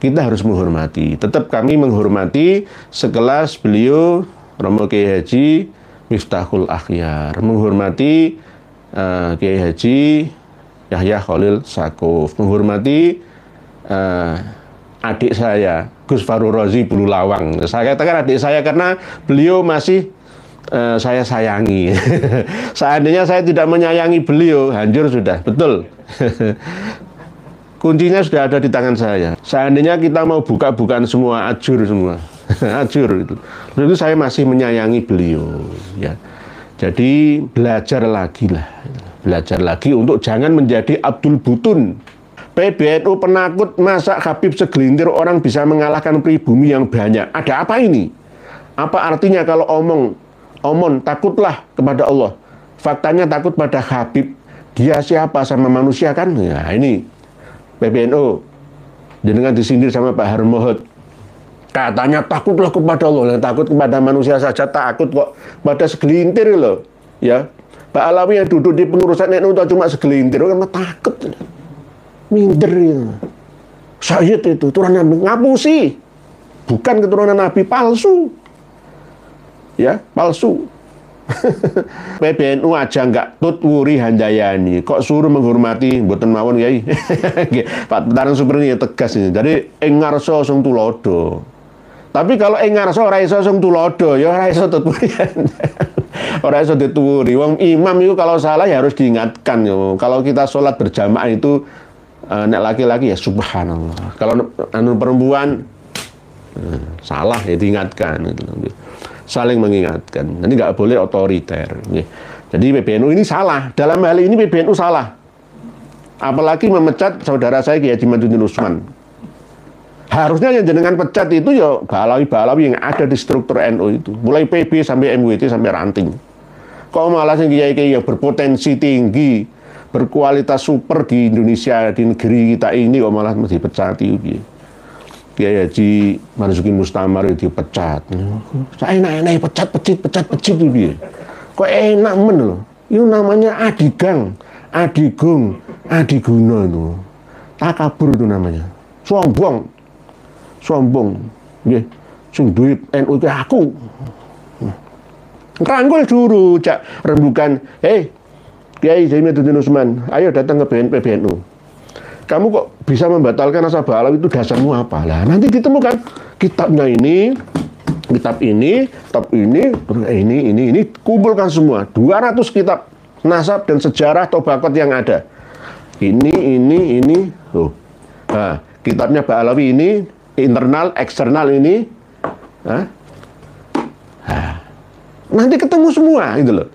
kita harus menghormati. Tetap kami menghormati sekelas beliau Romo Kiai Haji Miftahul Akhyar, menghormati uh, Kiai Haji Yahya Khalil Sakuf, menghormati uh, adik saya Gus Faru Rozi Bulu Lawang. Saya katakan adik saya karena beliau masih uh, saya sayangi. Seandainya saya tidak menyayangi beliau, hancur sudah, betul. kuncinya sudah ada di tangan saya. Seandainya kita mau buka bukan semua ajur semua, ajur gitu. itu. Lalu saya masih menyayangi beliau. Ya. Jadi belajar lagi lah, belajar lagi untuk jangan menjadi Abdul Butun. PBNU penakut masa Habib segelintir orang bisa mengalahkan pribumi yang banyak. Ada apa ini? Apa artinya kalau omong, omong takutlah kepada Allah. Faktanya takut pada Habib. Dia siapa sama manusia kan? Ya ini PBNU dengan disindir sama Pak Harmohot katanya takutlah kepada Allah yang takut kepada manusia saja takut kok pada segelintir loh ya Pak Alawi yang duduk di pengurusan NU itu cuma segelintir karena takut minder ya. Syahid itu turunnya ngapusi bukan keturunan Nabi palsu ya palsu PBNU aja nggak tut wuri handayani kok suruh menghormati mboten mawon yai. Pak Super ini ya tegas ini jadi engar sosong tulodo tapi kalau engar so raiso sosong tulodo ya raiso iso tut wuri ora iso dituwuri wong imam itu kalau salah ya harus diingatkan yo kalau kita sholat berjamaah itu uh, nek laki-laki ya subhanallah kalau anu perempuan uh, salah ya diingatkan gitu saling mengingatkan. Jadi nggak boleh otoriter. Jadi PBNU ini salah. Dalam hal ini PBNU salah. Apalagi memecat saudara saya Kiai Haji Madudin Usman. Harusnya yang jenengan pecat itu ya balawi-balawi yang ada di struktur NU itu. Mulai PB sampai MWT sampai ranting. Kok malah yang kiai-kiai yang berpotensi tinggi, berkualitas super di Indonesia, di negeri kita ini kok malah masih pecat itu. Kiai Haji Marzuki Mustamar itu ya dipecat. Saya enak-enak pecat, pecit, pecat, pecit itu dia. Kok enak men loh. Itu namanya adigang, adigung, adiguna itu. Takabur itu namanya. Sombong. Sombong. Nggih. Sing duit NU itu aku. Rangkul juru, cak rembukan. Hei, eh, Kiai Zainuddin Usman, ayo datang ke BNPBNU kamu kok bisa membatalkan nasabah halal itu dasarmu apa? Lah, nanti ditemukan kitabnya ini, kitab ini, kitab ini, ini, ini, ini, kumpulkan semua. 200 kitab nasab dan sejarah tobakot yang ada. Ini, ini, ini, tuh. Nah, kitabnya Ba'alawi ini, internal, eksternal ini. Nah, nanti ketemu semua gitu loh.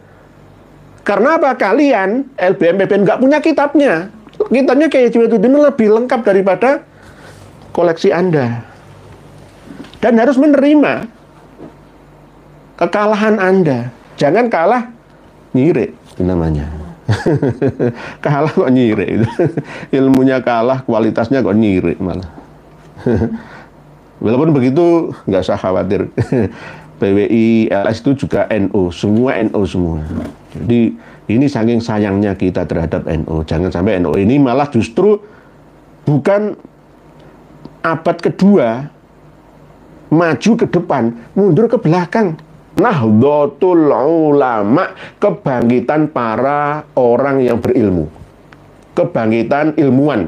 Karena apa? Kalian LBMPBN nggak punya kitabnya kitabnya itu, Tudin lebih lengkap daripada koleksi Anda. Dan harus menerima kekalahan Anda. Jangan kalah nyirik namanya. kalah kok nyirik Ilmunya kalah, kualitasnya kok nyirik malah. Walaupun begitu nggak usah khawatir. PWI LS itu juga NO, semua NO semua. Jadi ini saking sayangnya kita terhadap NU. Jangan sampai NU ini malah justru bukan abad kedua maju ke depan, mundur ke belakang. Nah, dotul ulama, kebangkitan para orang yang berilmu. Kebangkitan ilmuwan.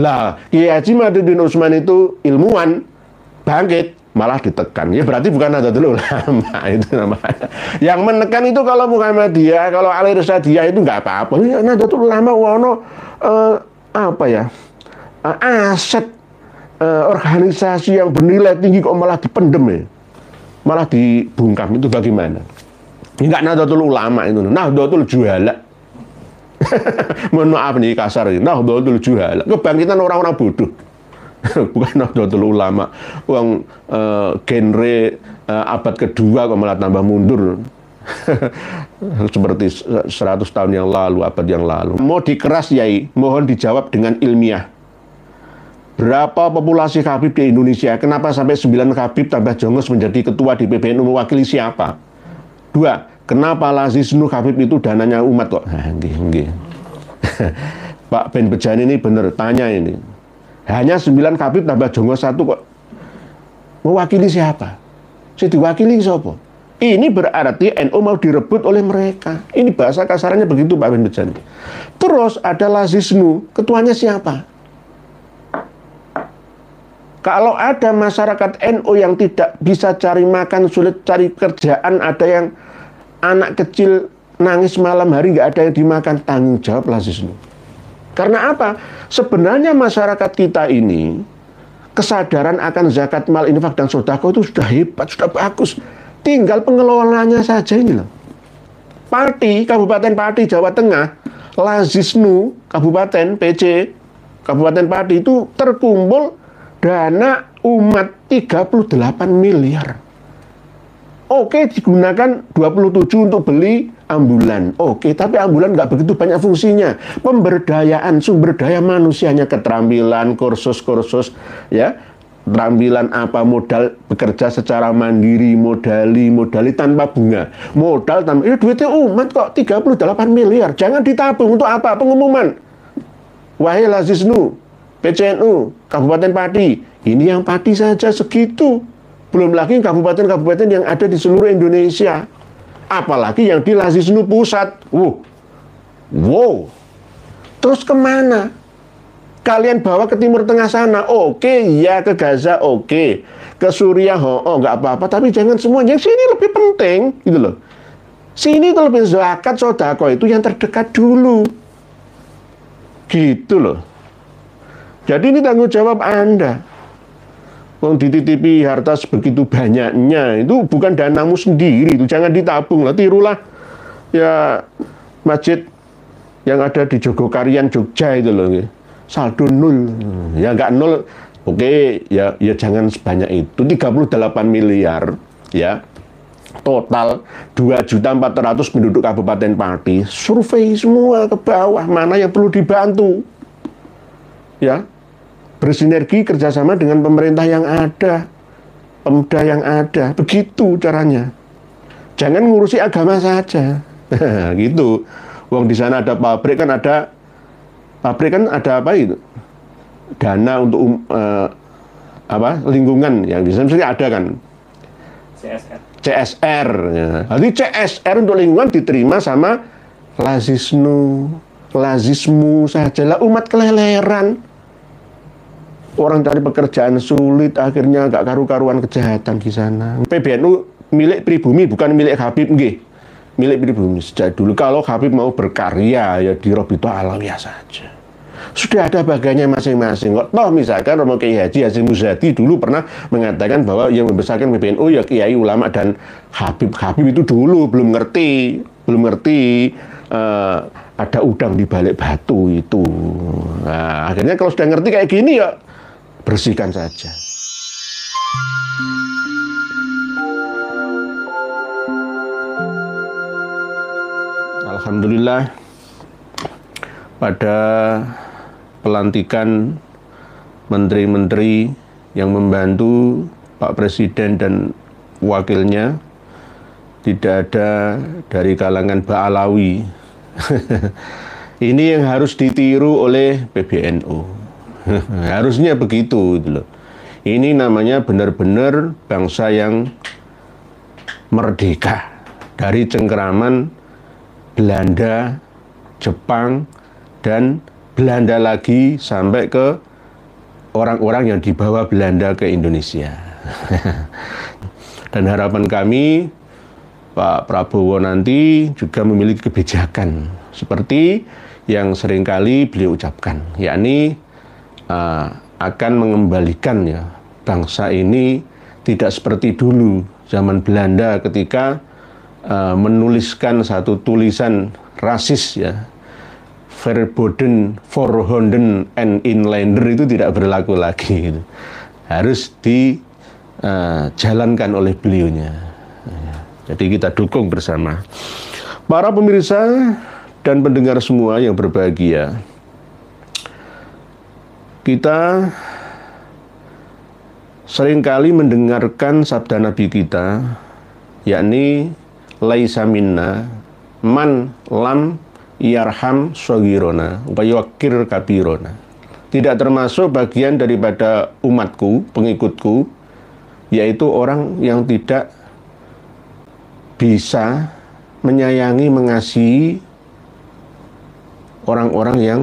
Lah, Kiai Haji Madudin Usman itu ilmuwan, bangkit malah ditekan. Ya berarti bukan dulu Ulama itu namanya. Yang menekan itu kalau bukan media kalau Al Irsyadiyah itu nggak apa-apa. Ya Nahdlatul Ulama wono uh, eh, apa ya? Uh, aset uh, organisasi yang bernilai tinggi kok malah dipendem ya. Malah dibungkam itu bagaimana? Enggak Nahdlatul Ulama itu. nah Nahdlatul Juhala. Mohon maaf nih kasar ini. Nahdlatul Juhala. Kebangkitan orang-orang bodoh. bukan Nahdlatul Ulama. Uang uh, eh, genre uh, abad kedua kok malah tambah mundur. Seperti 100 tahun yang lalu, abad yang lalu. Mau dikeras, Yai, mohon dijawab dengan ilmiah. Berapa populasi Habib di Indonesia? Kenapa sampai 9 Habib tambah Jongos menjadi ketua di PBNU mewakili siapa? Dua, kenapa Laziz Nuh Habib itu dananya umat kok? Nah, nggih, nggih. Pak Ben Bejani ini benar, tanya ini. Hanya 9 kabit tambah Jongo satu kok. Mewakili siapa? Si diwakili siapa? Ini berarti NU mau direbut oleh mereka. Ini bahasa kasarannya begitu Pak Ben Terus ada Lazisnu, ketuanya siapa? Kalau ada masyarakat NU yang tidak bisa cari makan, sulit cari kerjaan, ada yang anak kecil nangis malam hari nggak ada yang dimakan, tanggung jawab Lazisnu. Karena apa? Sebenarnya masyarakat kita ini kesadaran akan zakat mal infak dan sodako itu sudah hebat, sudah bagus. Tinggal pengelolaannya saja ini loh. Parti, Kabupaten Pati, Jawa Tengah, Lazisnu, Kabupaten PC, Kabupaten Pati itu terkumpul dana umat 38 miliar. Oke, digunakan 27 untuk beli ambulan. Oke, okay, tapi ambulan nggak begitu banyak fungsinya. Pemberdayaan sumber daya manusianya, keterampilan, kursus-kursus, ya, keterampilan apa modal bekerja secara mandiri, modali, modali tanpa bunga, modal tanpa itu ya duitnya umat kok 38 miliar. Jangan ditabung untuk apa? Pengumuman. Wahai Lazisnu, PCNU, Kabupaten Pati, ini yang Pati saja segitu. Belum lagi kabupaten-kabupaten yang ada di seluruh Indonesia. Apalagi yang di Lazisnu pusat. Wow. wow. Terus kemana? Kalian bawa ke Timur Tengah sana. Oke, ya ke Gaza, oke. Ke Suriah, oh, oh nggak apa-apa. Tapi jangan semua. Yang sini lebih penting, gitu loh. Sini itu lebih zakat sodako itu yang terdekat dulu. Gitu loh. Jadi ini tanggung jawab Anda. Wong dititipi harta sebegitu banyaknya itu bukan danamu sendiri itu jangan ditabung lah tirulah ya masjid yang ada di Jogokarian Jogja itu loh saldo nol hmm. ya nggak nol oke ya ya jangan sebanyak itu 38 miliar ya total juta ratus penduduk Kabupaten Pati survei semua ke bawah mana yang perlu dibantu ya bersinergi kerjasama dengan pemerintah yang ada, pemda yang ada. Begitu caranya. Jangan ngurusi agama saja. gitu. Uang di sana ada pabrik kan ada pabrik kan ada apa itu? Dana untuk um, uh, apa? lingkungan yang di sana ada kan. CSR. CSR. Ya. Jadi CSR untuk lingkungan diterima sama Lazisnu, Lazismu saja lah umat keleleran orang cari pekerjaan sulit akhirnya gak karu-karuan kejahatan di sana. PBNU milik pribumi bukan milik Habib nggih. Milik pribumi sejak dulu kalau Habib mau berkarya ya di Robito ya saja. Sudah ada bagiannya masing-masing kok. Toh misalkan Romo Kiai Haji Hasim Muzadi dulu pernah mengatakan bahwa yang membesarkan PBNU ya Kiai ulama dan Habib. Habib itu dulu belum ngerti, belum ngerti uh, ada udang di balik batu itu. Nah, akhirnya kalau sudah ngerti kayak gini ya bersihkan saja. Alhamdulillah pada pelantikan menteri-menteri yang membantu Pak Presiden dan wakilnya tidak ada dari kalangan Ba'alawi. Ini yang harus ditiru oleh PBNU. Harusnya begitu gitu loh. Ini namanya benar-benar bangsa yang merdeka dari cengkeraman Belanda, Jepang, dan Belanda lagi sampai ke orang-orang yang dibawa Belanda ke Indonesia. dan harapan kami Pak Prabowo nanti juga memiliki kebijakan seperti yang seringkali beliau ucapkan, yakni Ah, akan mengembalikan ya bangsa ini tidak seperti dulu zaman Belanda ketika uh, menuliskan satu tulisan rasis ya verboden, honden and inlander itu tidak berlaku lagi. Gitu. Harus dijalankan ah, uh, oleh beliaunya. Jadi kita dukung bersama. Para pemirsa dan pendengar semua yang berbahagia kita seringkali mendengarkan sabda Nabi kita, yakni laisa minna man lam yarham sogirona wakir kabirona. Tidak termasuk bagian daripada umatku, pengikutku, yaitu orang yang tidak bisa menyayangi, mengasihi orang-orang yang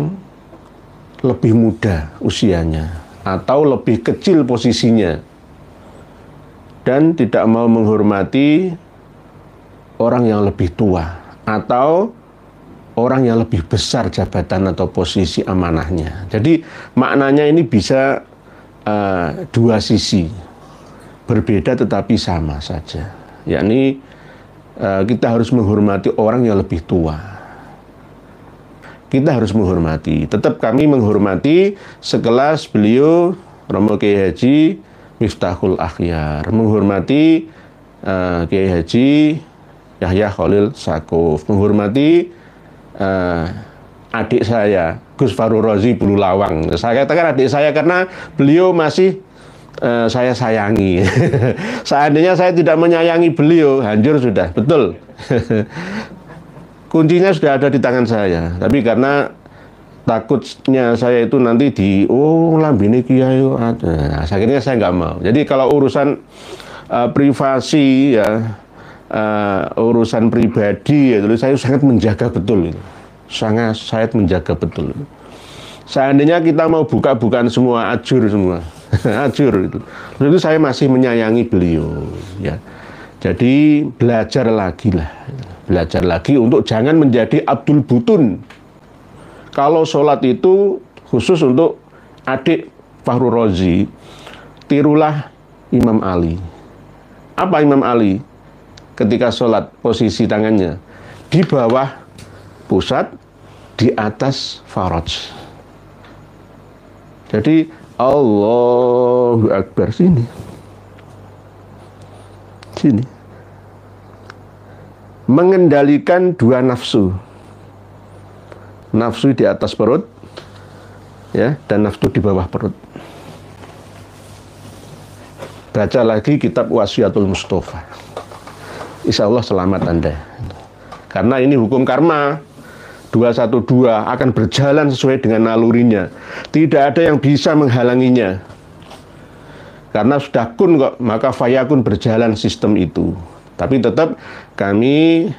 lebih muda usianya atau lebih kecil posisinya dan tidak mau menghormati orang yang lebih tua atau orang yang lebih besar jabatan atau posisi amanahnya. Jadi maknanya ini bisa uh, dua sisi berbeda tetapi sama saja. Yakni uh, kita harus menghormati orang yang lebih tua kita harus menghormati. Tetap kami menghormati sekelas beliau Romo Kiai Haji Miftahul Akhyar, menghormati uh, Kiai Haji Yahya Khalil Sakuf, menghormati uh, adik saya Gus Faru Rozi Bulu Lawang. Saya katakan adik saya karena beliau masih uh, saya sayangi. Seandainya saya tidak menyayangi beliau, hancur sudah, betul. kuncinya sudah ada di tangan saya tapi karena takutnya saya itu nanti di oh lambini kiai oh, nah, akhirnya saya nggak mau jadi kalau urusan uh, privasi ya uh, urusan pribadi ya saya sangat menjaga betul itu sangat saya menjaga betul itu. seandainya kita mau buka bukan semua ajur semua ajur itu itu saya masih menyayangi beliau ya jadi belajar lagi lah belajar lagi untuk jangan menjadi Abdul Butun. Kalau sholat itu khusus untuk adik Fahru Rozi, tirulah Imam Ali. Apa Imam Ali? Ketika sholat, posisi tangannya di bawah pusat, di atas faraj. Jadi Allahu Akbar sini. Sini mengendalikan dua nafsu. Nafsu di atas perut ya dan nafsu di bawah perut. Baca lagi kitab Wasiatul Mustafa. Insya Allah selamat Anda. Karena ini hukum karma. 212 akan berjalan sesuai dengan nalurinya. Tidak ada yang bisa menghalanginya. Karena sudah kun kok, maka fayakun berjalan sistem itu. Tapi tetap kami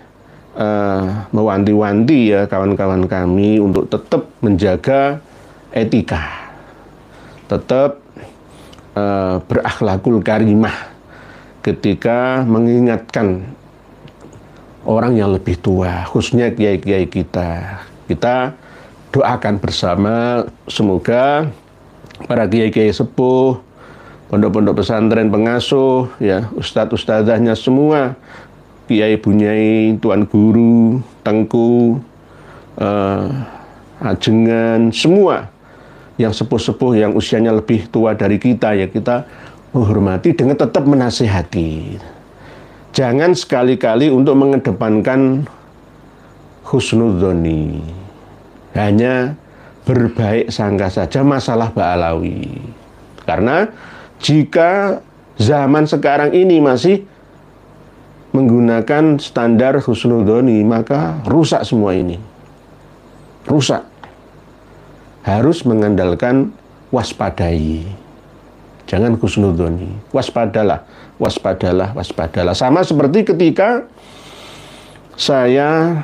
uh, mewanti-wanti ya kawan-kawan kami untuk tetap menjaga etika, tetap uh, berakhlakul karimah ketika mengingatkan orang yang lebih tua, khususnya kiai-kiai kita. Kita doakan bersama semoga para kiai-kiai sepuh pondok-pondok pesantren pengasuh, ya ustadz ustadzahnya semua, kiai bunyai, tuan guru, tengku, uh, ajengan, semua yang sepuh-sepuh yang usianya lebih tua dari kita ya kita menghormati dengan tetap menasehati. Jangan sekali-kali untuk mengedepankan husnudoni. Hanya berbaik sangka saja masalah Ba'alawi. Karena jika zaman sekarang ini masih menggunakan standar husnudoni maka rusak semua ini rusak harus mengandalkan waspadai jangan husnudoni waspadalah waspadalah waspadalah sama seperti ketika saya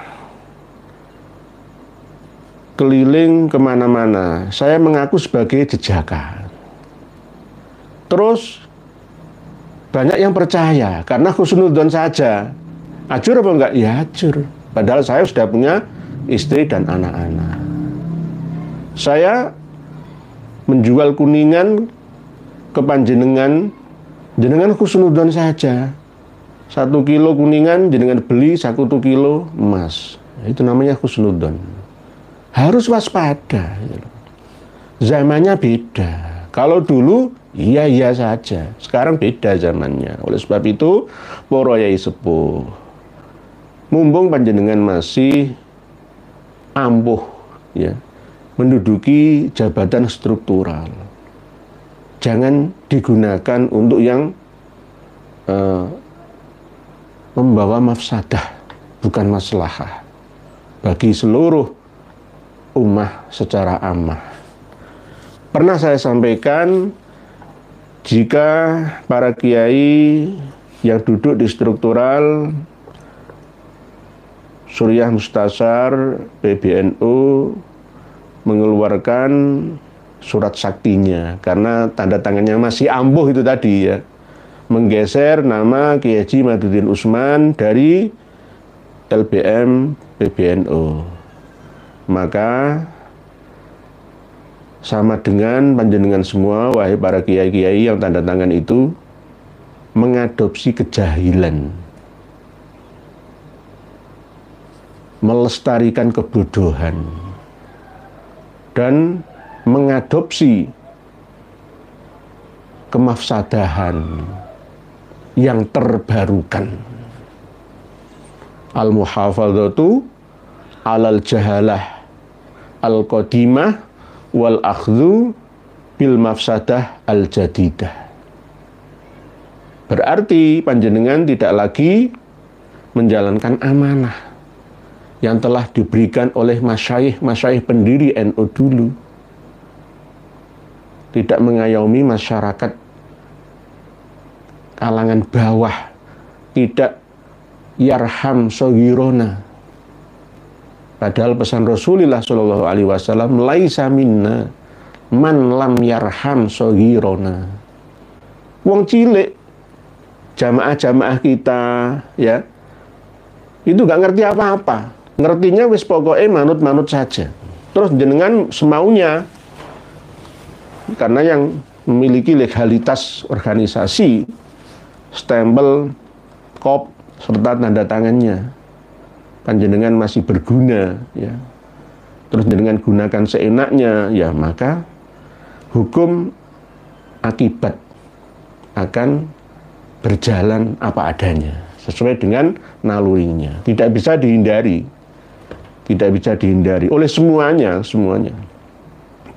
keliling kemana-mana saya mengaku sebagai jejaka Terus banyak yang percaya karena khusnudon saja. Ajur apa enggak? Ya ajur. Padahal saya sudah punya istri dan anak-anak. Saya menjual kuningan ke panjenengan, jenengan khusnudon saja. Satu kilo kuningan, jenengan beli satu kilo emas. Itu namanya khusnudon. Harus waspada. Gitu. Zamannya beda. Kalau dulu Iya iya saja. Sekarang beda zamannya. Oleh sebab itu poro yai sepuh. Mumbung panjenengan masih ampuh ya menduduki jabatan struktural. Jangan digunakan untuk yang uh, membawa mafsadah, bukan maslahah bagi seluruh umat secara amah. Pernah saya sampaikan jika para kiai yang duduk di struktural Suriah Mustasar PBNU mengeluarkan surat saktinya karena tanda tangannya masih ampuh itu tadi ya menggeser nama Kiai Madudin Usman dari LBM PBNU maka sama dengan panjenengan semua wahai para kiai-kiai yang tanda tangan itu mengadopsi kejahilan melestarikan kebodohan dan mengadopsi kemafsadahan yang terbarukan al-muhafadzatu alal jahalah al-qadimah wal akhdhu bil mafsadah al jadidah. Berarti panjenengan tidak lagi menjalankan amanah yang telah diberikan oleh masyaih-masyaih pendiri NU dulu. Tidak mengayomi masyarakat kalangan bawah, tidak yarham sogirona, Padahal pesan Rasulullah Shallallahu Alaihi Wasallam, laisa minna man lam yarham sogirona. Wong cilik, jamaah-jamaah kita, ya, itu gak ngerti apa-apa. Ngertinya wis pokoknya manut-manut saja. Terus jenengan semaunya, karena yang memiliki legalitas organisasi, stempel, kop, serta tanda tangannya panjenengan masih berguna ya terus dengan gunakan seenaknya ya maka hukum akibat akan berjalan apa adanya sesuai dengan nalurinya tidak bisa dihindari tidak bisa dihindari oleh semuanya semuanya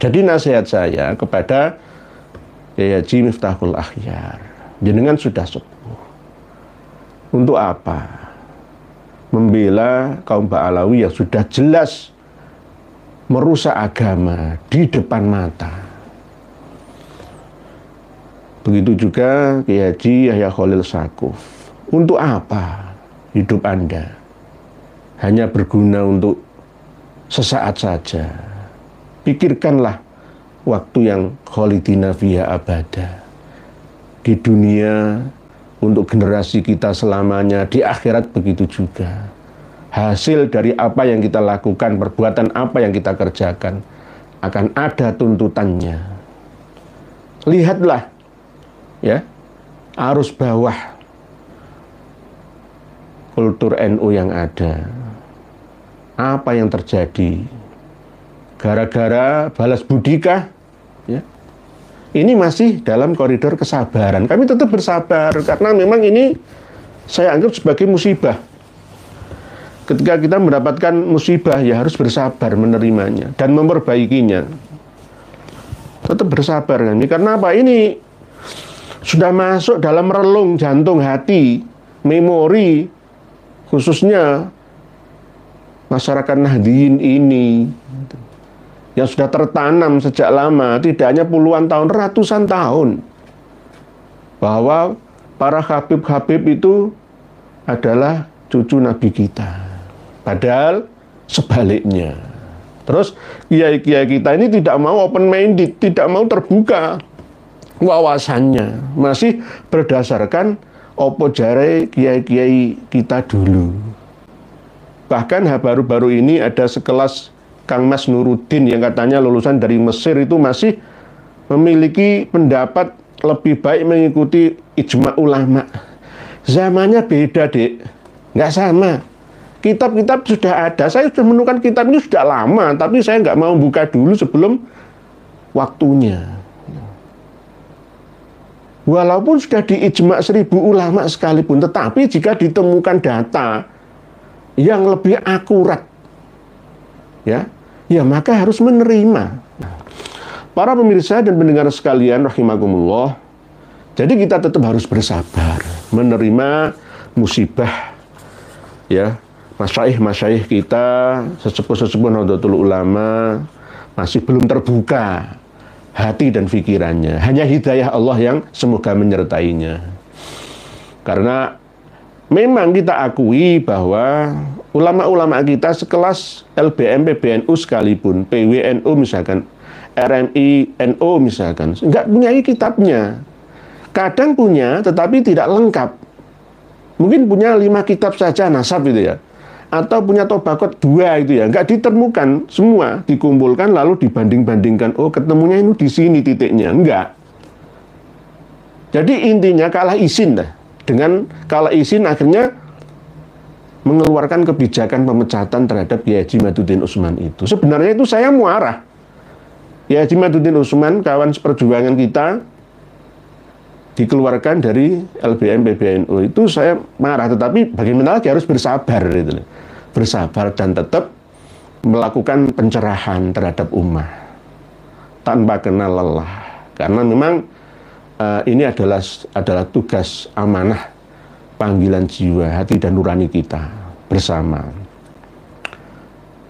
jadi nasihat saya kepada Kiai Miftahul Akhyar jenengan sudah sepuh untuk apa membela kaum Ba'alawi yang sudah jelas merusak agama di depan mata. Begitu juga Kiai Haji Yahya Khalil Sakuf. Untuk apa hidup Anda? Hanya berguna untuk sesaat saja. Pikirkanlah waktu yang kholidina via abada. Di dunia untuk generasi kita selamanya di akhirat begitu juga. Hasil dari apa yang kita lakukan, perbuatan apa yang kita kerjakan akan ada tuntutannya. Lihatlah ya, arus bawah kultur NU yang ada. Apa yang terjadi? Gara-gara balas budikah? Ya ini masih dalam koridor kesabaran. Kami tetap bersabar karena memang ini saya anggap sebagai musibah. Ketika kita mendapatkan musibah ya harus bersabar menerimanya dan memperbaikinya. Tetap bersabar kami ya, karena apa ini sudah masuk dalam relung jantung hati, memori khususnya masyarakat Nahdiyin ini yang sudah tertanam sejak lama, tidak hanya puluhan tahun, ratusan tahun, bahwa para habib-habib itu adalah cucu Nabi kita. Padahal sebaliknya. Terus kiai-kiai kita ini tidak mau open minded, tidak mau terbuka wawasannya, masih berdasarkan opo jare kiai-kiai kita dulu. Bahkan baru-baru ini ada sekelas Kang Mas Nuruddin yang katanya lulusan dari Mesir itu masih memiliki pendapat lebih baik mengikuti ijma ulama. Zamannya beda, Dek. Nggak sama. Kitab-kitab sudah ada. Saya sudah menemukan kitab ini sudah lama, tapi saya nggak mau buka dulu sebelum waktunya. Walaupun sudah diijma seribu ulama sekalipun, tetapi jika ditemukan data yang lebih akurat, ya ya maka harus menerima. Para pemirsa dan pendengar sekalian rahimakumullah. Jadi kita tetap harus bersabar menerima musibah ya. Masyaih-masyaih kita, sesepuh-sesepuh Nahdlatul Ulama masih belum terbuka hati dan fikirannya. Hanya hidayah Allah yang semoga menyertainya. Karena memang kita akui bahwa ulama-ulama kita sekelas LBM, PBNU sekalipun, PWNU misalkan, RMI, NU misalkan, nggak punya kitabnya. Kadang punya, tetapi tidak lengkap. Mungkin punya lima kitab saja nasab itu ya. Atau punya tobakot dua itu ya. Nggak ditemukan semua, dikumpulkan lalu dibanding-bandingkan. Oh ketemunya ini di sini titiknya. Enggak. Jadi intinya kalah izin dah. Dengan kalah izin akhirnya mengeluarkan kebijakan pemecatan terhadap Kiai Haji Madudin Usman itu. Sebenarnya itu saya muarah. Kiai Haji Madudin Usman, kawan seperjuangan kita, dikeluarkan dari LBM PBNU itu saya marah tetapi bagaimana lagi harus bersabar gitu bersabar dan tetap melakukan pencerahan terhadap umat tanpa kenal lelah karena memang uh, ini adalah adalah tugas amanah panggilan jiwa, hati dan nurani kita bersama.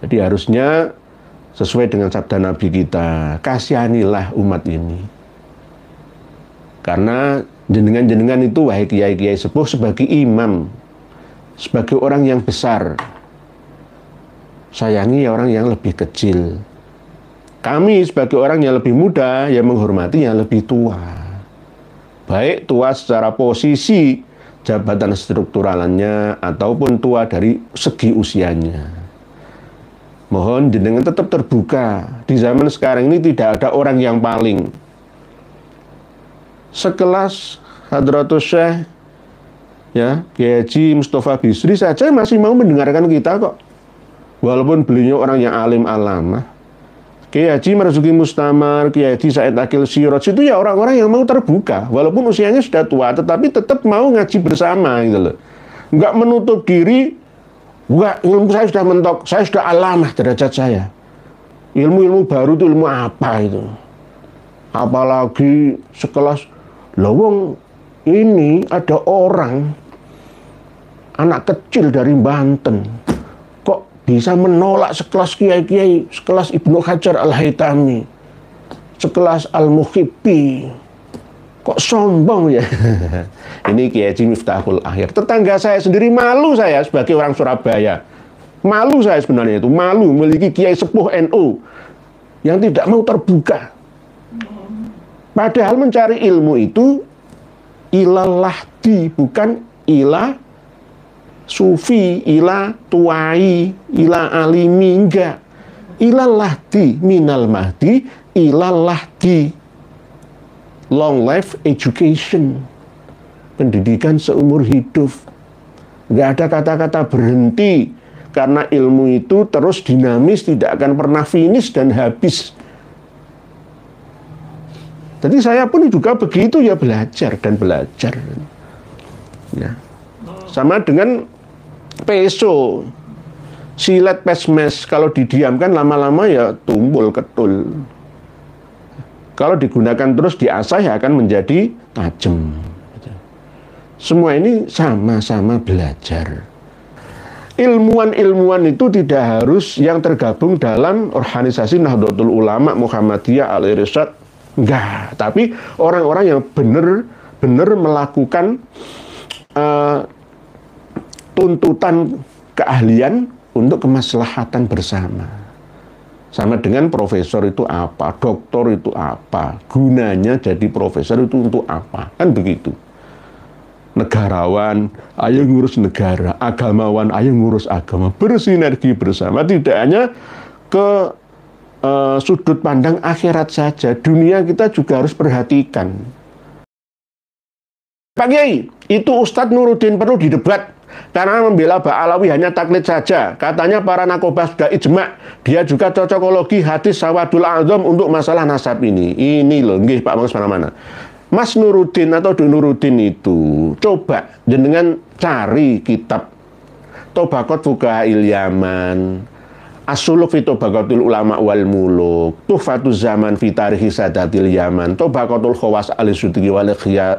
Jadi harusnya sesuai dengan sabda Nabi kita, kasihanilah umat ini. Karena jenengan-jenengan itu wahai kiai-kiai sepuh sebagai imam, sebagai orang yang besar. Sayangi orang yang lebih kecil. Kami sebagai orang yang lebih muda yang menghormati yang lebih tua. Baik tua secara posisi jabatan strukturalannya ataupun tua dari segi usianya. Mohon jenengan tetap terbuka. Di zaman sekarang ini tidak ada orang yang paling. Sekelas Hadratus Syekh ya Kiai Mustafa Bisri saja masih mau mendengarkan kita kok. Walaupun belinya orang yang alim alamah. Kiai Haji Marzuki Mustamar, Kiai Haji Said Akil Siroj itu ya orang-orang yang mau terbuka walaupun usianya sudah tua tetapi tetap mau ngaji bersama gitu loh. Enggak menutup diri, enggak ilmu saya sudah mentok, saya sudah alamah derajat saya. Ilmu-ilmu baru itu ilmu apa itu? Apalagi sekelas lowong ini ada orang anak kecil dari Banten bisa menolak sekelas kiai-kiai, sekelas Ibnu Hajar Al-Haitami, sekelas al muhibbi Kok sombong ya? Ini Kiai Haji Miftahul Akhir. Tetangga saya sendiri malu saya sebagai orang Surabaya. Malu saya sebenarnya itu, malu memiliki Kiai Sepuh NU NO yang tidak mau terbuka. Padahal mencari ilmu itu ilalahdi, bukan ilah sufi, ila tuai, ila alimi, enggak. Ilallah di minal mahdi, ilallah di long life education. Pendidikan seumur hidup. Enggak ada kata-kata berhenti, karena ilmu itu terus dinamis, tidak akan pernah finish dan habis. Jadi saya pun juga begitu ya belajar dan belajar. Ya. Sama dengan peso silet pesmes kalau didiamkan lama-lama ya tumbul ketul. Kalau digunakan terus diasah ya akan menjadi tajam. Semua ini sama-sama belajar. Ilmuwan-ilmuwan itu tidak harus yang tergabung dalam organisasi Nahdlatul Ulama Muhammadiyah al Irsyad. Enggak, tapi orang-orang yang benar-benar melakukan uh, tuntutan keahlian untuk kemaslahatan bersama. Sama dengan profesor itu apa, doktor itu apa, gunanya jadi profesor itu untuk apa, kan begitu. Negarawan, ayo ngurus negara, agamawan, ayo ngurus agama, bersinergi bersama, tidak hanya ke eh, sudut pandang akhirat saja, dunia kita juga harus perhatikan. Pak Kiai, itu Ustadz Nuruddin perlu didebat karena membela Ba'alawi hanya taklid saja. Katanya para nakobah sudah ijma. Dia juga cocokologi hati sawadul azam untuk masalah nasab ini. Ini loh, nggih Pak Mas mana-mana. Mas Nuruddin atau Dunurudin itu coba jenengan cari kitab Tobakot Fuga Ilyaman Asuluk fito bakotul ulama wal muluk Tuhfatu zaman fitarihi sadatil yaman Tobakotul khawas alis sudri wal,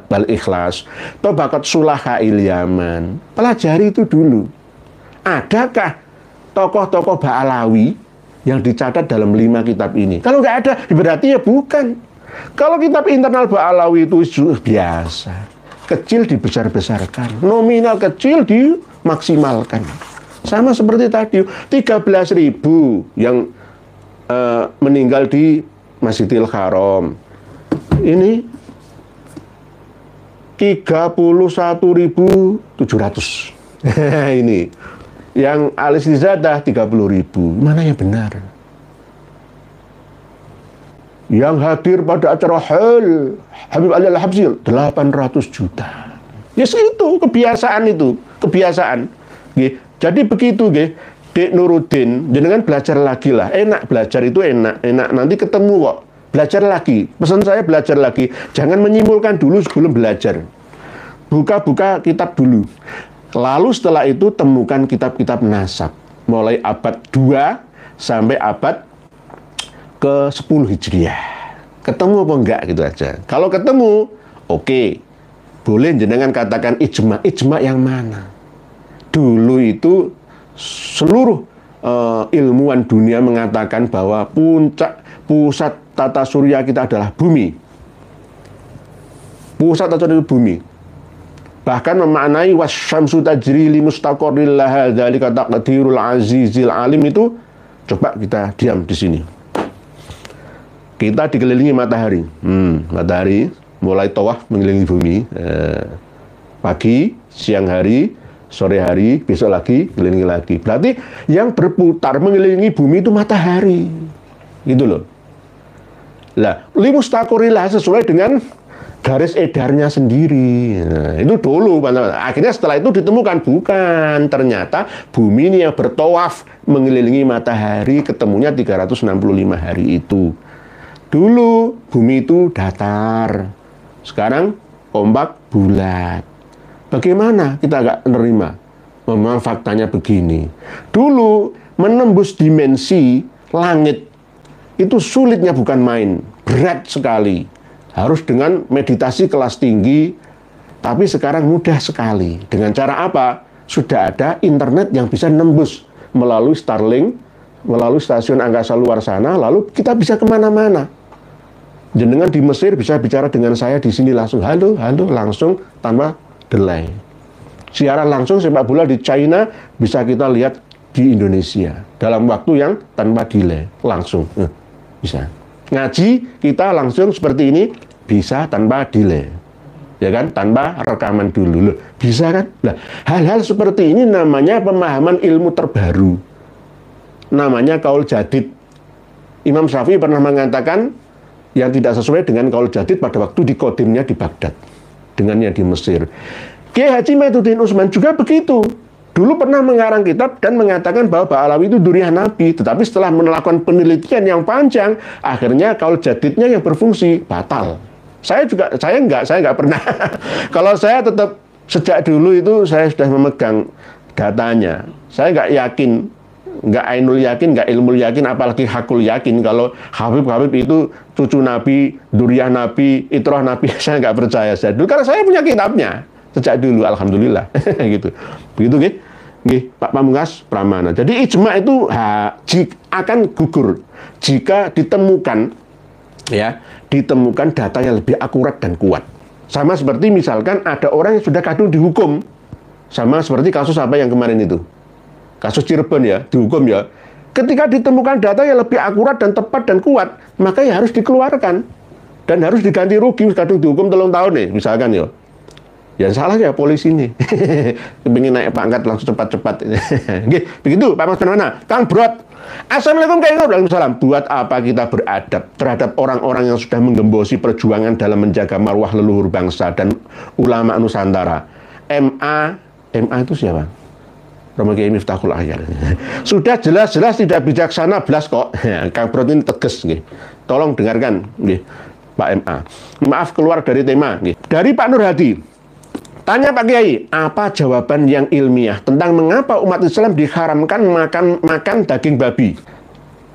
wal ikhlas Tobakot sulaha il yaman Pelajari itu dulu Adakah tokoh-tokoh Ba'alawi yang dicatat dalam lima kitab ini? Kalau nggak ada, berarti ya bukan. Kalau kitab internal Ba'alawi itu biasa. Kecil dibesar-besarkan. Nominal kecil dimaksimalkan. Sama seperti tadi, 13 ribu yang uh, meninggal di Masjidil Haram. Ini 31.700. ini. Yang alis izadah 30.000. Mana yang benar? Yang hadir pada acara Hal, Habib Ali Al-Habsil 800 juta. Ya yes, itu kebiasaan itu, kebiasaan. Jadi begitu gih. Dek Nurudin, jenengan belajar lagi lah. Enak belajar itu enak, enak. Nanti ketemu kok. Belajar lagi. Pesan saya belajar lagi. Jangan menyimpulkan dulu sebelum belajar. Buka-buka kitab dulu. Lalu setelah itu temukan kitab-kitab nasab. Mulai abad 2 sampai abad ke-10 Hijriah. Ketemu apa enggak gitu aja. Kalau ketemu, oke. Okay. Boleh jenengan katakan ijma. Ijma yang mana? dulu itu seluruh uh, ilmuwan dunia mengatakan bahwa puncak pusat tata surya kita adalah bumi. Pusat tata surya itu bumi. Bahkan memaknai wasyamsu tajri li mustaqarril laha dzalika taqdirul azizil alim itu coba kita diam di sini. Kita dikelilingi matahari. Hmm, matahari mulai tawaf mengelilingi bumi. Eh, pagi, siang hari, sore hari, besok lagi, kelilingi lagi. Berarti yang berputar mengelilingi bumi itu matahari. Gitu loh. Lah, limustakorilah sesuai dengan garis edarnya sendiri. Nah, itu dulu, akhirnya setelah itu ditemukan bukan ternyata bumi ini yang bertawaf mengelilingi matahari ketemunya 365 hari itu. Dulu bumi itu datar, sekarang ombak bulat. Bagaimana kita agak menerima? Memang faktanya begini. Dulu menembus dimensi langit itu sulitnya bukan main, berat sekali. Harus dengan meditasi kelas tinggi, tapi sekarang mudah sekali. Dengan cara apa? Sudah ada internet yang bisa nembus melalui Starlink, melalui stasiun angkasa luar sana, lalu kita bisa kemana-mana dengan di Mesir bisa bicara dengan saya di sini langsung halo halo langsung tanpa kedelai. Siaran langsung sepak bola di China bisa kita lihat di Indonesia dalam waktu yang tanpa delay langsung eh, bisa. Ngaji kita langsung seperti ini bisa tanpa delay. Ya kan? Tanpa rekaman dulu. Loh, bisa kan? Nah, hal-hal seperti ini namanya pemahaman ilmu terbaru. Namanya kaul jadid. Imam Syafi'i pernah mengatakan yang tidak sesuai dengan kaul jadid pada waktu di kodimnya di Baghdad dengannya di Mesir. Kiai Haji Maiduddin Usman juga begitu. Dulu pernah mengarang kitab dan mengatakan bahwa Ba'alawi itu durian Nabi. Tetapi setelah melakukan penelitian yang panjang, akhirnya kalau jadidnya yang berfungsi, batal. Saya juga, saya enggak, saya enggak pernah. kalau saya tetap sejak dulu itu saya sudah memegang datanya. Saya enggak yakin nggak ainul yakin, nggak ilmu yakin, apalagi hakul yakin. Kalau Habib Habib itu cucu Nabi, duriah Nabi, itroh Nabi, saya nggak percaya saya dulu karena saya punya kitabnya sejak dulu, alhamdulillah, gitu. Begitu, gitu. gih, Pak Pamungkas Pramana. Jadi ijma itu ha, jik, akan gugur jika ditemukan ya, ditemukan data yang lebih akurat dan kuat. Sama seperti misalkan ada orang yang sudah kadung dihukum. Sama seperti kasus apa yang kemarin itu kasus Cirebon ya, dihukum ya. Ketika ditemukan data yang lebih akurat dan tepat dan kuat, maka ya harus dikeluarkan. Dan harus diganti rugi, kadung dihukum telung tahun nih, misalkan ya. Ya salah ya polisi ini. Pengen naik pangkat langsung cepat-cepat. Begitu Pak Mas Benwana. Kang Brot. Assalamualaikum Kang Ingro. Waalaikumsalam. Buat apa kita beradab terhadap orang-orang yang sudah menggembosi perjuangan dalam menjaga marwah leluhur bangsa dan ulama Nusantara. MA, MA itu siapa? Romo Kiai Miftahul Sudah jelas-jelas tidak bijaksana belas kok. Kang Brot ini tegas nggih. Tolong dengarkan nih Pak MA. Maaf keluar dari tema nggih. Dari Pak Nur Hadi. Tanya Pak Kiai, apa jawaban yang ilmiah tentang mengapa umat Islam diharamkan makan makan daging babi?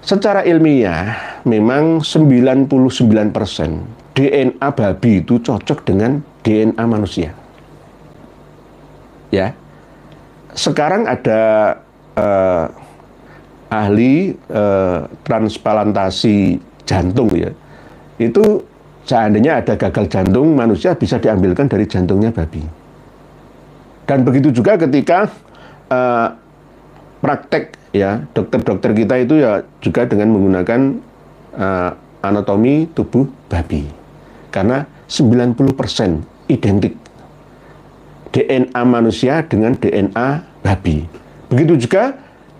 Secara ilmiah, memang 99% DNA babi itu cocok dengan DNA manusia. Ya, sekarang ada eh, ahli eh, transplantasi jantung ya. Itu seandainya ada gagal jantung, manusia bisa diambilkan dari jantungnya babi. Dan begitu juga ketika eh, praktek ya dokter-dokter kita itu ya juga dengan menggunakan eh, anatomi tubuh babi. Karena 90% identik DNA manusia dengan DNA babi. Begitu juga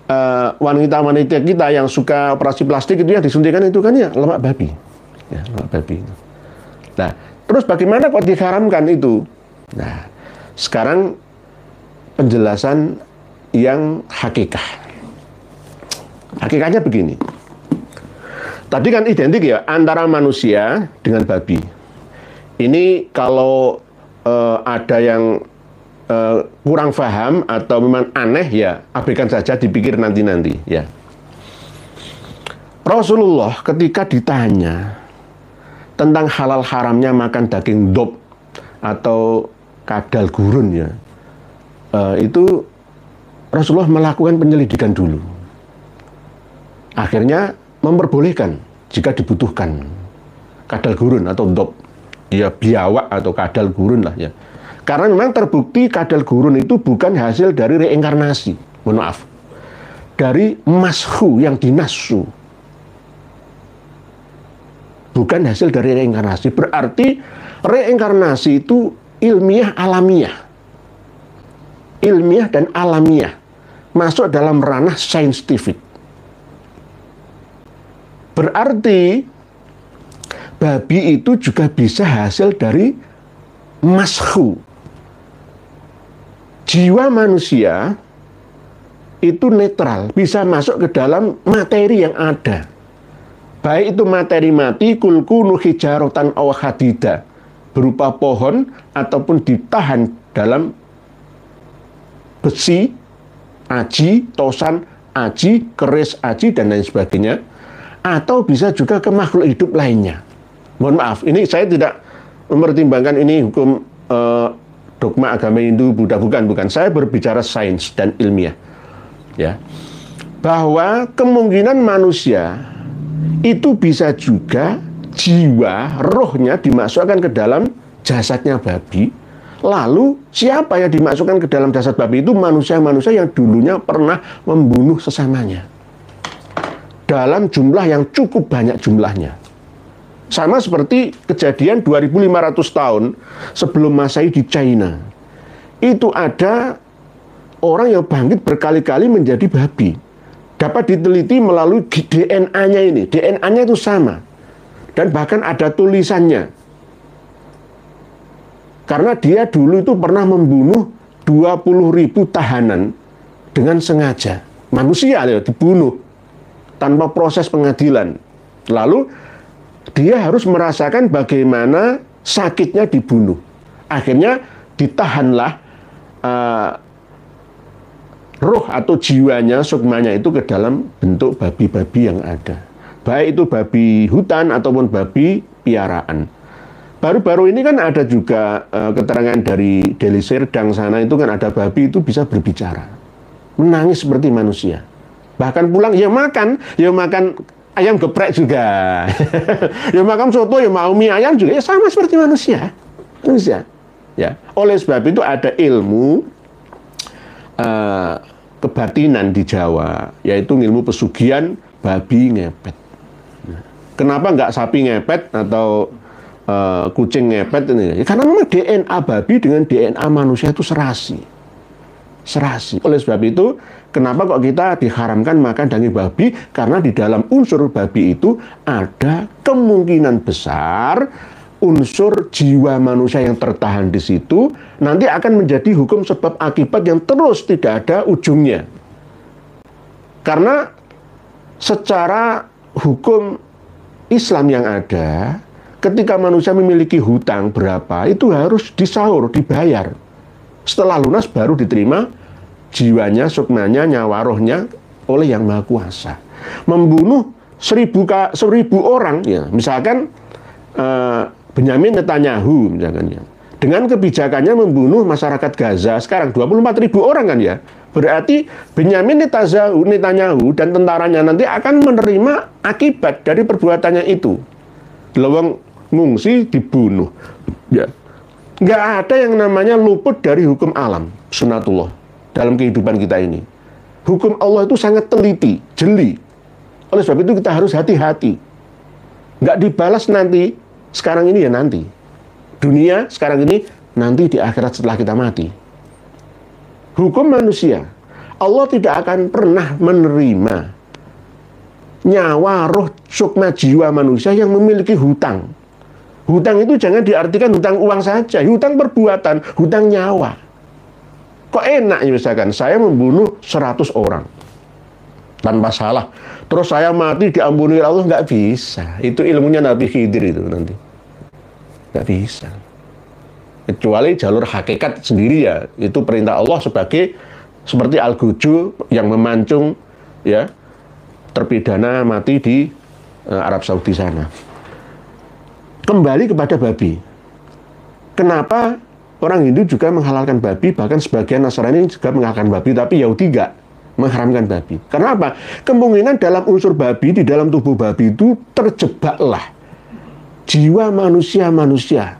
eh, wanita-wanita uh, kita yang suka operasi plastik itu ya disuntikan itu kan ya lemak babi. Ya, lemak babi Nah, terus bagaimana kok diharamkan itu? Nah, sekarang penjelasan yang hakikah. Hakikatnya begini. Tadi kan identik ya antara manusia dengan babi. Ini kalau uh, ada yang uh, kurang paham atau memang aneh ya abaikan saja dipikir nanti-nanti ya. Rasulullah ketika ditanya tentang halal haramnya makan daging dob atau kadal gurun ya uh, itu Rasulullah melakukan penyelidikan dulu akhirnya memperbolehkan jika dibutuhkan kadal gurun atau dob ya biawak atau kadal gurun lah ya karena memang terbukti kadal gurun itu bukan hasil dari reinkarnasi. Mohon maaf. Dari mashu yang dinasu. Bukan hasil dari reinkarnasi. Berarti reinkarnasi itu ilmiah alamiah. Ilmiah dan alamiah. Masuk dalam ranah scientific. Berarti babi itu juga bisa hasil dari mashu jiwa manusia itu netral, bisa masuk ke dalam materi yang ada. Baik itu materi mati, kulku jarotan, awah hadida berupa pohon ataupun ditahan dalam besi, aji, tosan, aji, keris, aji, dan lain sebagainya. Atau bisa juga ke makhluk hidup lainnya. Mohon maaf, ini saya tidak mempertimbangkan ini hukum uh, dogma agama Hindu Buddha bukan bukan saya berbicara sains dan ilmiah ya bahwa kemungkinan manusia itu bisa juga jiwa rohnya dimasukkan ke dalam jasadnya babi lalu siapa yang dimasukkan ke dalam jasad babi itu manusia-manusia yang dulunya pernah membunuh sesamanya dalam jumlah yang cukup banyak jumlahnya sama seperti kejadian 2500 tahun sebelum Masehi di China. Itu ada orang yang bangkit berkali-kali menjadi babi. Dapat diteliti melalui DNA-nya ini. DNA-nya itu sama. Dan bahkan ada tulisannya. Karena dia dulu itu pernah membunuh 20 ribu tahanan dengan sengaja. Manusia ya, dibunuh tanpa proses pengadilan. Lalu dia harus merasakan bagaimana sakitnya dibunuh. Akhirnya ditahanlah uh, roh atau jiwanya, sukmanya itu ke dalam bentuk babi-babi yang ada. Baik itu babi hutan ataupun babi piaraan. Baru-baru ini kan ada juga uh, keterangan dari Deli Serdang sana itu kan ada babi itu bisa berbicara. Menangis seperti manusia. Bahkan pulang ya makan, ya makan ayam geprek juga. ya makam soto, ya mau mie ayam juga. Ya sama seperti manusia. Manusia. Ya. Oleh sebab itu ada ilmu uh, eh, kebatinan di Jawa, yaitu ilmu pesugian babi ngepet. Kenapa nggak sapi ngepet atau uh, kucing ngepet ini? Ya, karena memang DNA babi dengan DNA manusia itu serasi. Serasi. Oleh sebab itu Kenapa kok kita diharamkan makan daging babi? Karena di dalam unsur babi itu ada kemungkinan besar unsur jiwa manusia yang tertahan di situ nanti akan menjadi hukum sebab akibat yang terus tidak ada ujungnya. Karena secara hukum Islam yang ada, ketika manusia memiliki hutang berapa, itu harus disahur dibayar. Setelah lunas baru diterima jiwanya, sukmanya, nyawa rohnya oleh yang maha kuasa. Membunuh seribu, ka, seribu orang, ya misalkan eh, Benyamin Netanyahu misalkan ya. Dengan kebijakannya membunuh masyarakat Gaza sekarang 24 ribu orang kan ya. Berarti Benyamin Netanyahu, Netanyahu dan tentaranya nanti akan menerima akibat dari perbuatannya itu. Lewang ngungsi dibunuh. Ya. Nggak ada yang namanya luput dari hukum alam, sunatullah dalam kehidupan kita ini. Hukum Allah itu sangat teliti, jeli. Oleh sebab itu kita harus hati-hati. Nggak dibalas nanti, sekarang ini ya nanti. Dunia sekarang ini, nanti di akhirat setelah kita mati. Hukum manusia, Allah tidak akan pernah menerima nyawa, roh, sukma, jiwa manusia yang memiliki hutang. Hutang itu jangan diartikan hutang uang saja, hutang perbuatan, hutang nyawa. Kok enak misalkan saya membunuh 100 orang tanpa salah. Terus saya mati diampuni Allah nggak bisa. Itu ilmunya Nabi Khidir itu nanti. Nggak bisa. Kecuali jalur hakikat sendiri ya. Itu perintah Allah sebagai seperti Al-Guju yang memancung ya terpidana mati di eh, Arab Saudi sana. Kembali kepada babi. Kenapa Orang Hindu juga menghalalkan babi, bahkan sebagian Nasrani juga menghalalkan babi, tapi Yahudi tidak mengharamkan babi. Karena apa? Kemungkinan dalam unsur babi, di dalam tubuh babi itu terjebaklah jiwa manusia-manusia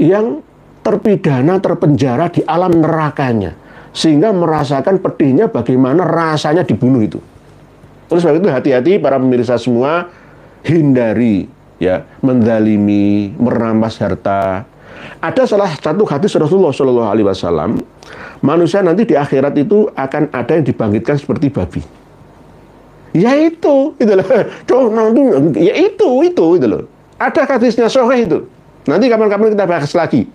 yang terpidana, terpenjara di alam nerakanya. Sehingga merasakan pedihnya bagaimana rasanya dibunuh itu. Oleh sebab itu hati-hati para pemirsa semua hindari ya mendalimi, merampas harta, ada salah satu hadis Rasulullah Shallallahu Alaihi Wasallam, manusia nanti di akhirat itu akan ada yang dibangkitkan seperti babi. Ya itu, itu loh. nanti, ya itu, itu, itu loh. Ada hadisnya sore itu. Nanti kapan-kapan kita bahas lagi.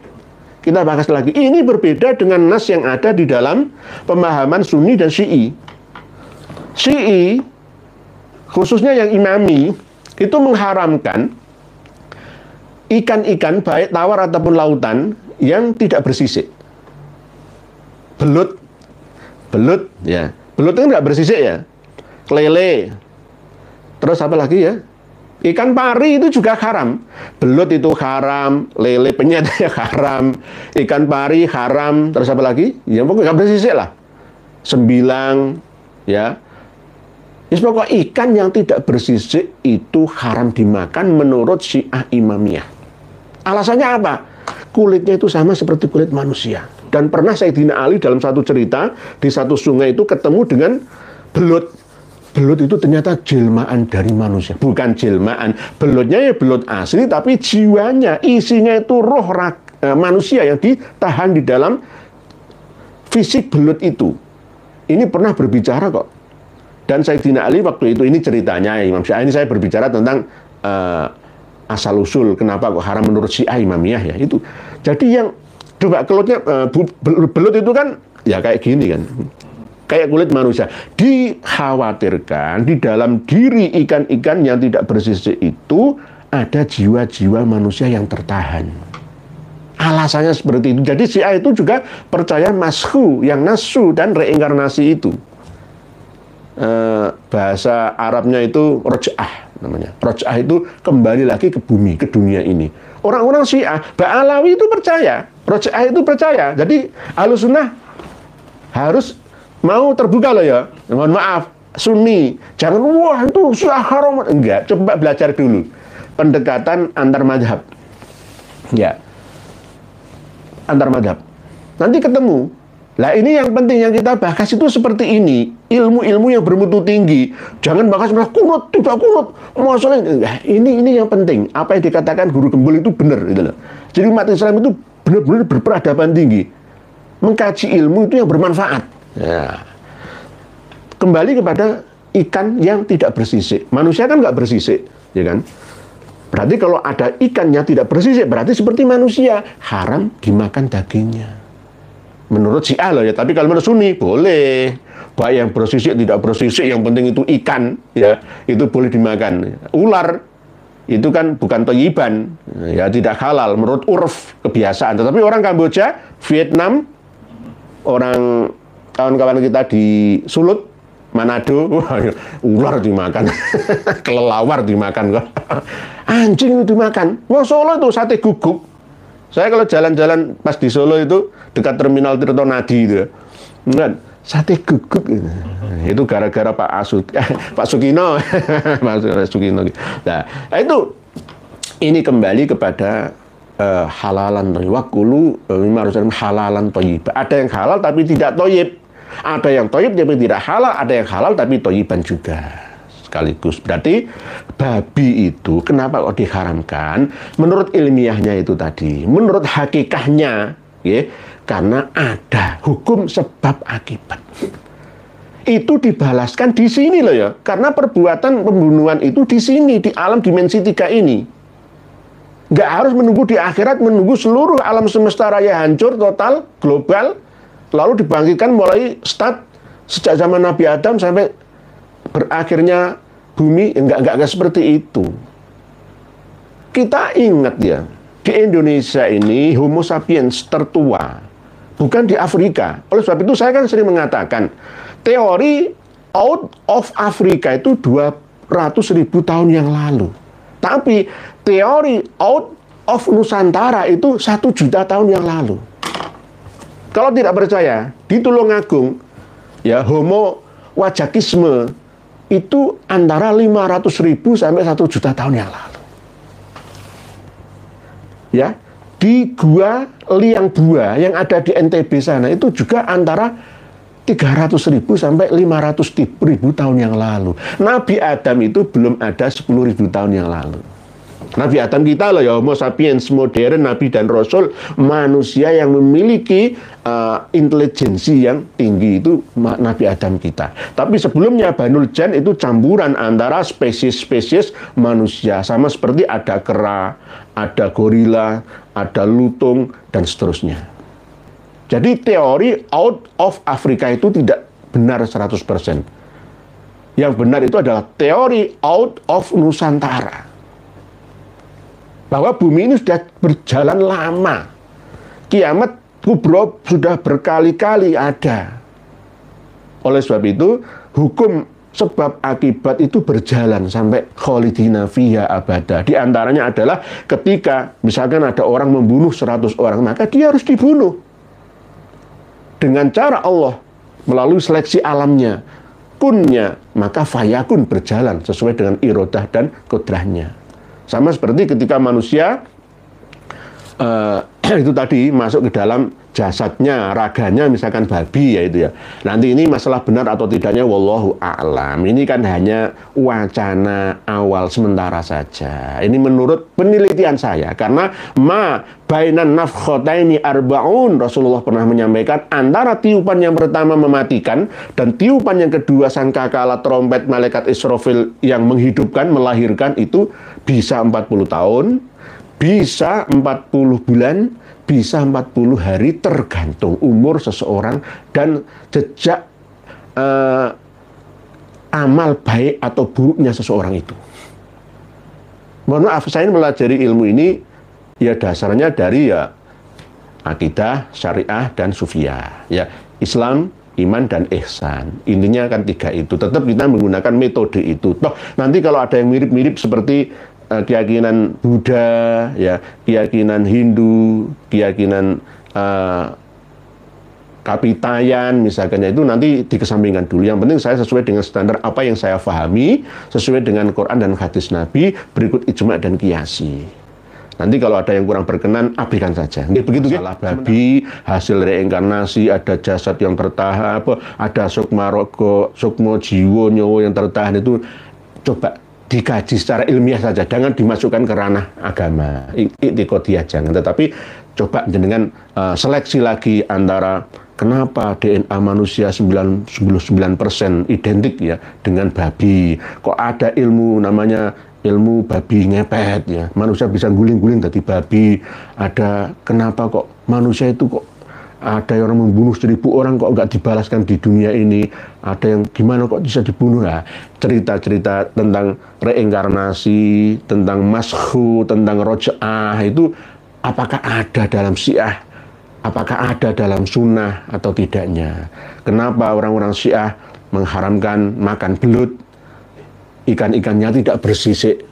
Kita bahas lagi. Ini berbeda dengan nas yang ada di dalam pemahaman Sunni dan Syi'i. Syi'i, khususnya yang imami, itu mengharamkan ikan-ikan baik tawar ataupun lautan yang tidak bersisik. Belut, belut, ya. Belut itu kan nggak bersisik ya. Lele, terus apa lagi ya? Ikan pari itu juga haram. Belut itu haram, lele penyet ya haram, ikan pari haram, terus apa lagi? Ya pokoknya nggak bersisik lah. Sembilang, ya. Ya pokok ikan yang tidak bersisik itu haram dimakan menurut Syiah Imamiyah. Alasannya apa? Kulitnya itu sama seperti kulit manusia. Dan pernah Sayyidina Ali dalam satu cerita di satu sungai itu ketemu dengan belut. Belut itu ternyata jelmaan dari manusia, bukan jelmaan. Belutnya ya belut asli, tapi jiwanya, isinya itu roh eh, manusia yang ditahan di dalam fisik belut itu. Ini pernah berbicara kok. Dan Sayyidina Ali waktu itu, ini ceritanya Imam Syah, ini saya berbicara tentang uh, asal usul kenapa kok haram menurut Syiah Imamiyah ya itu. Jadi yang coba kelutnya eh, belut itu kan ya kayak gini kan. Kayak kulit manusia. Dikhawatirkan di dalam diri ikan-ikan yang tidak bersisik itu ada jiwa-jiwa manusia yang tertahan. Alasannya seperti itu. Jadi si Syiah itu juga percaya masku yang nasu dan reinkarnasi itu. Eh, bahasa Arabnya itu rojah namanya. Rojah itu kembali lagi ke bumi, ke dunia ini. Orang-orang Syiah, Ba'alawi itu percaya. Rojah itu percaya. Jadi alusunah harus mau terbuka loh ya. Mohon maaf, Sunni. Jangan, wah itu sudah haram. Enggak, coba belajar dulu. Pendekatan antar madhab. Ya. Antar madhab. Nanti ketemu lah ini yang penting yang kita bahas itu seperti ini ilmu-ilmu yang bermutu tinggi. Jangan bahas malah kunut tidak kunut masalah ini ini yang penting. Apa yang dikatakan guru gembul itu benar gitu loh. Jadi umat Islam itu benar-benar berperadaban tinggi. Mengkaji ilmu itu yang bermanfaat. Ya. Kembali kepada ikan yang tidak bersisik. Manusia kan nggak bersisik, ya kan? Berarti kalau ada ikannya tidak bersisik, berarti seperti manusia haram dimakan dagingnya menurut si loh ya, tapi kalau menurut Sunni boleh. Baik yang bersisik tidak bersisik, yang penting itu ikan ya, itu boleh dimakan. Ular itu kan bukan toyiban, ya tidak halal menurut urf kebiasaan. Tetapi orang Kamboja, Vietnam, orang kawan-kawan kita di Sulut, Manado, ular dimakan, kelelawar dimakan, anjing itu dimakan. Wah Solo itu sate guguk, saya kalau jalan-jalan pas di Solo itu dekat terminal Tirto Nadi itu. Ya. Hmm, kan sate guguk gitu. Nah, itu gara-gara Pak Asut, Pak Sukino. Pak Sukino. Gitu. Nah, nah, itu ini kembali kepada uh, halalan harus eh, uh, halalan toyib. Ada yang halal tapi tidak toyib. Ada yang toyib tapi tidak halal, ada yang halal tapi toyiban juga sekaligus. Berarti babi itu kenapa kok diharamkan? Menurut ilmiahnya itu tadi, menurut hakikahnya, ya, karena ada hukum sebab akibat. Itu dibalaskan di sini loh ya, karena perbuatan pembunuhan itu di sini di alam dimensi tiga ini. Nggak harus menunggu di akhirat, menunggu seluruh alam semesta raya hancur total, global, lalu dibangkitkan mulai start sejak zaman Nabi Adam sampai berakhirnya bumi enggak enggak, enggak seperti itu. Kita ingat ya, di Indonesia ini Homo sapiens tertua, bukan di Afrika. Oleh sebab itu saya kan sering mengatakan teori out of Afrika itu 200.000 tahun yang lalu. Tapi teori out of Nusantara itu satu juta tahun yang lalu. Kalau tidak percaya, di Tulungagung, ya Homo wajakisme itu antara 500 ribu sampai 1 juta tahun yang lalu. Ya, di gua liang bua yang ada di NTB sana itu juga antara 300 ribu sampai 500 ribu tahun yang lalu. Nabi Adam itu belum ada 10 ribu tahun yang lalu. Nabi Adam kita loh ya Homo sapiens modern Nabi dan Rasul manusia yang memiliki uh, intelijensi yang tinggi itu Nabi Adam kita. Tapi sebelumnya Banul Jan itu campuran antara spesies-spesies manusia sama seperti ada kera, ada gorila, ada lutung dan seterusnya. Jadi teori out of Afrika itu tidak benar 100%. Yang benar itu adalah teori out of Nusantara bahwa bumi ini sudah berjalan lama. Kiamat kubro sudah berkali-kali ada. Oleh sebab itu, hukum sebab akibat itu berjalan sampai kholidina fiha abada. Di antaranya adalah ketika misalkan ada orang membunuh 100 orang, maka dia harus dibunuh. Dengan cara Allah melalui seleksi alamnya, kunnya, maka fayakun berjalan sesuai dengan irodah dan kodrahnya. Sama seperti ketika manusia uh, itu tadi masuk ke dalam jasadnya, raganya misalkan babi ya itu ya. Nanti ini masalah benar atau tidaknya wallahu a'lam. Ini kan hanya wacana awal sementara saja. Ini menurut penelitian saya karena ma bainan nafkhataini arbaun Rasulullah pernah menyampaikan antara tiupan yang pertama mematikan dan tiupan yang kedua sangkakala trompet malaikat Israfil yang menghidupkan melahirkan itu bisa 40 tahun bisa 40 bulan, bisa 40 hari tergantung umur seseorang dan jejak eh, amal baik atau buruknya seseorang itu. Mohon maaf, saya mempelajari ilmu ini ya dasarnya dari ya akidah, syariah, dan sufia. Ya, Islam, iman, dan ihsan. Intinya kan tiga itu. Tetap kita menggunakan metode itu. Toh, nanti kalau ada yang mirip-mirip seperti uh, keyakinan Buddha, ya, keyakinan Hindu, keyakinan uh, kapitayan misalkan ya, itu nanti dikesampingkan dulu. Yang penting saya sesuai dengan standar apa yang saya pahami, sesuai dengan Quran dan hadis Nabi, berikut ijma dan kiasi. Nanti kalau ada yang kurang berkenan, abaikan saja. ini begitu ya Salah babi, hasil reinkarnasi, ada jasad yang tertahan, apa, ada sukma rogo, sukmo jiwo, nyowo yang tertahan itu coba dikaji secara ilmiah saja, jangan dimasukkan ke ranah agama. Iktikodia jangan, tetapi coba dengan uh, eh, seleksi lagi antara kenapa DNA manusia 99% identik ya dengan babi. Kok ada ilmu namanya ilmu babi ngepet ya. Manusia bisa guling-guling dari babi. Ada kenapa kok manusia itu kok ada yang orang membunuh seribu orang kok nggak dibalaskan di dunia ini ada yang gimana kok bisa dibunuh nah cerita-cerita tentang reinkarnasi tentang masku tentang rojaah itu apakah ada dalam syiah apakah ada dalam sunnah atau tidaknya kenapa orang-orang syiah mengharamkan makan belut ikan-ikannya tidak bersisik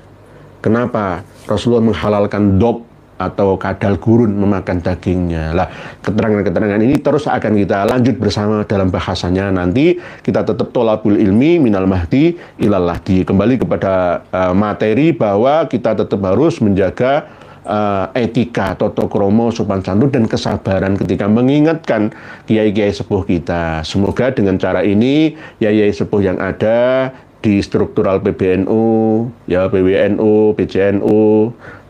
kenapa Rasulullah menghalalkan dob atau kadal gurun memakan dagingnya. Lah, keterangan-keterangan ini terus akan kita lanjut bersama dalam bahasanya nanti. Kita tetap tolabul ilmi minal mahdi ilallah di Kembali kepada uh, materi bahwa kita tetap harus menjaga uh, etika, toto kromo, sopan santun, dan kesabaran ketika mengingatkan kiai-kiai sepuh kita. Semoga dengan cara ini, kiai-kiai sepuh yang ada di struktural PBNU, ya PWNU, PCNU,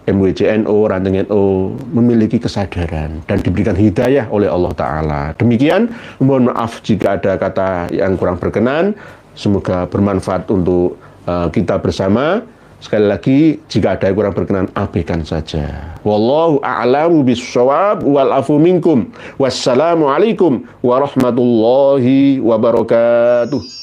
MWJNO, Ranting NO memiliki kesadaran dan diberikan hidayah oleh Allah Ta'ala. Demikian, mohon maaf jika ada kata yang kurang berkenan. Semoga bermanfaat untuk uh, kita bersama. Sekali lagi, jika ada yang kurang berkenan, abaikan saja. Wallahu a'lamu bisawab wal afu minkum. Wassalamualaikum warahmatullahi wabarakatuh.